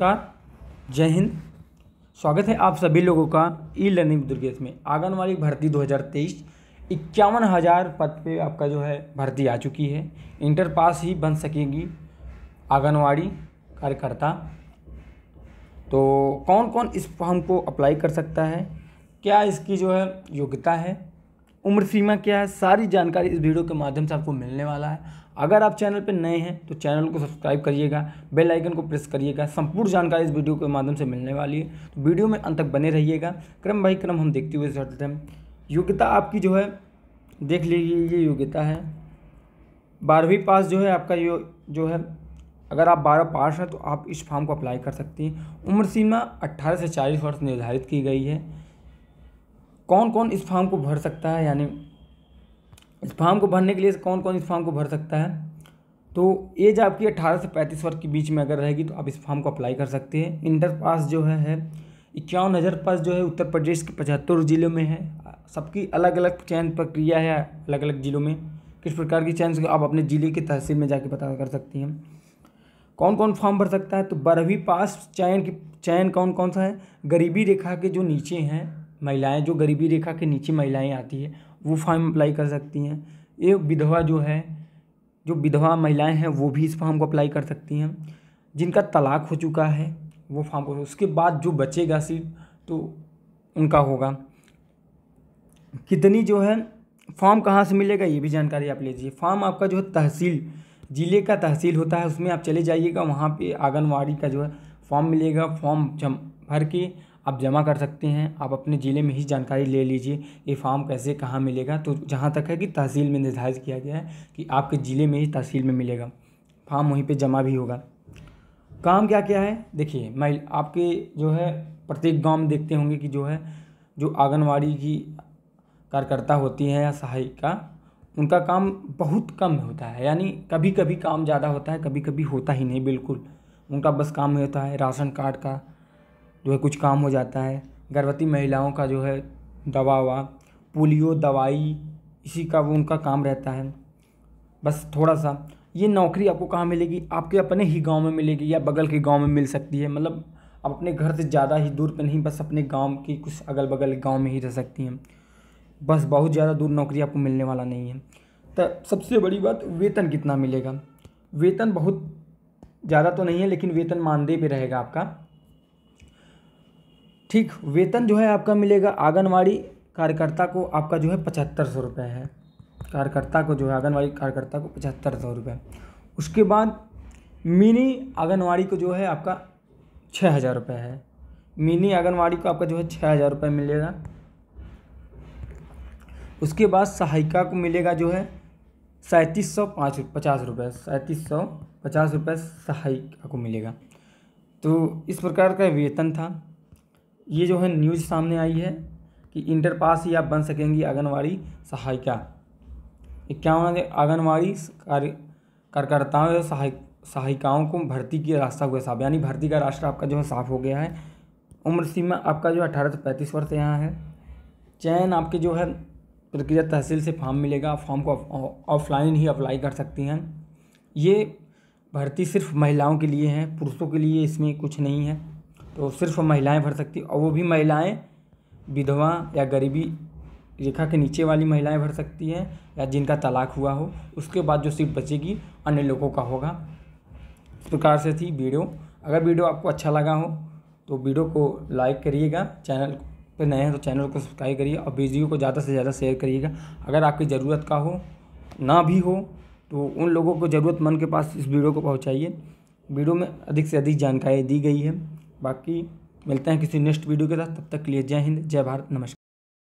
नमस्कार जय हिंद स्वागत है आप सभी लोगों का ई लर्निंग दुर्गेश में आंगनबाड़ी भर्ती 2023 इक्यावन हज़ार पद पे आपका जो है भर्ती आ चुकी है इंटर पास ही बन सकेगी आंगनबाड़ी कार्यकर्ता तो कौन कौन इस फॉर्म को अप्लाई कर सकता है क्या इसकी जो है योग्यता है उम्र सीमा क्या है सारी जानकारी इस वीडियो के माध्यम से आपको मिलने वाला है अगर आप चैनल पर नए हैं तो चैनल को सब्सक्राइब करिएगा बेल आइकन को प्रेस करिएगा संपूर्ण जानकारी इस वीडियो के माध्यम से मिलने वाली है तो वीडियो में अंत तक बने रहिएगा क्रम बाई क्रम हम देखते हुए चलते हैं योग्यता आपकी जो है देख लीजिए ये योग्यता है बारहवीं पास जो है आपका यो जो है अगर आप बारह पास हैं तो आप इस फॉर्म को अप्लाई कर सकती हैं उम्र सीमा अट्ठारह से चालीस वर्ष निर्धारित की गई है कौन कौन इस फॉर्म को भर सकता है यानी इस फॉर्म को भरने के लिए कौन कौन इस फॉर्म को भर सकता है तो एज आपकी अट्ठारह से पैंतीस वर्ष के बीच में अगर रहेगी तो आप इस फॉर्म को अप्लाई कर सकते हैं इंटर पास जो है, है इक्यावन हज़ार पास जो है उत्तर प्रदेश के पचहत्तर ज़िलों में है सबकी अलग अलग चयन प्रक्रिया है अलग अलग ज़िलों में किस प्रकार की चयन आप अपने ज़िले की तहसील में जाके पता कर सकती हैं कौन कौन फॉर्म भर सकता है तो बारहवीं पास चयन की चयन कौन कौन सा है गरीबी रेखा के जो नीचे हैं महिलाएं जो गरीबी रेखा के नीचे महिलाएं आती है वो फॉर्म अप्लाई कर सकती हैं एक विधवा जो है जो विधवा महिलाएं हैं वो भी इस फॉर्म को अप्लाई कर सकती हैं जिनका तलाक हो चुका है वो फॉर्म को उसके बाद जो बचेगा सीट तो उनका होगा कितनी जो है फॉर्म कहाँ से मिलेगा ये भी जानकारी आप लीजिए फॉर्म आपका जो है तहसील ज़िले का तहसील होता है उसमें आप चले जाइएगा वहाँ पे आंगनवाड़ी का जो है फॉर्म मिलेगा फॉर्म जम भर के आप जमा कर सकते हैं आप अपने ज़िले में ही जानकारी ले लीजिए ये फॉर्म कैसे कहाँ मिलेगा तो जहाँ तक है कि तहसील में निर्धारित किया गया है कि आपके ज़िले में ही तहसील में मिलेगा फॉर्म वहीं पर जमा भी होगा काम क्या क्या है देखिए मैं आपके जो है प्रत्येक गाँव में देखते होंगे कि जो है जो आंगनबाड़ी की कार्यकर्ता होती है या सहायिका उनका काम बहुत कम होता है यानी कभी कभी काम ज़्यादा होता है कभी कभी होता ही नहीं बिल्कुल उनका बस काम होता है राशन कार्ड का जो है कुछ काम हो जाता है गर्भवती महिलाओं का जो है दवा हाँ, ववा पोलियो दवाई इसी का वो उनका काम रहता है बस थोड़ा सा ये नौकरी आपको कहाँ मिलेगी आपके अपने ही गांव में मिलेगी या बगल के गांव में मिल सकती है मतलब आप अपने घर से ज़्यादा ही दूर पर तो नहीं बस अपने गांव के कुछ अगल बगल गांव में ही रह सकती हैं बस बहुत ज़्यादा दूर नौकरी आपको मिलने वाला नहीं है तो सबसे बड़ी बात वेतन कितना मिलेगा वेतन बहुत ज़्यादा तो नहीं है लेकिन वेतन मानदेय पर रहेगा आपका ठीक वेतन जो है आपका मिलेगा आंगनवाड़ी कार्यकर्ता को आपका जो है पचहत्तर सौ रुपये है कार्यकर्ता को जो है आंगनवाड़ी कार्यकर्ता को पचहत्तर सौ रुपये उसके बाद मिनी आंगनवाड़ी को जो है आपका छः हज़ार रुपये है मिनी आंगनवाड़ी को आपका जो है छः हज़ार रुपये मिलेगा उसके बाद सहायिका को मिलेगा जो है सैंतीस सौ पाँच पचास रुपये सैंतीस सौ पचास रुपये सहायिका को मिलेगा तो इस प्रकार का वेतन था ये जो है न्यूज़ सामने आई है कि इंटर पास ही आप बन सकेंगी आंगनबाड़ी सहायिका इक्यावन आंगनबाड़ी कार्य कार्यकर्ताओं या सहाय सहायिकाओं को भर्ती की रास्ता हुआ साफ यानी भर्ती का रास्ता आपका जो है साफ़ हो गया है उम्र सीमा आपका जो है अठारह से पैंतीस वर्ष यहाँ है चयन आपके जो है प्रक्रिया तहसील से फॉर्म मिलेगा फॉर्म को ऑफलाइन ही अप्लाई कर सकती हैं ये भर्ती सिर्फ महिलाओं के लिए है पुरुषों के लिए इसमें कुछ नहीं है तो सिर्फ महिलाएं भर सकती और वो भी महिलाएं विधवा या गरीबी रेखा के नीचे वाली महिलाएं भर सकती हैं या जिनका तलाक हुआ हो उसके बाद जो सीट बचेगी अन्य लोगों का होगा इस प्रकार से थी वीडियो अगर वीडियो आपको अच्छा लगा हो तो वीडियो को लाइक करिएगा चैनल पर नए हैं तो चैनल को सब्सक्राइब करिए और वीडियो को ज़्यादा से ज़्यादा शेयर करिएगा अगर आपकी ज़रूरत का हो ना भी हो तो उन लोगों को ज़रूरतमंद के पास इस वीडियो को पहुँचाइए वीडियो में अधिक से अधिक जानकारी दी गई है बाकी मिलते हैं किसी नेक्स्ट वीडियो के साथ तब तक के लिए जय हिंद जय भारत नमस्कार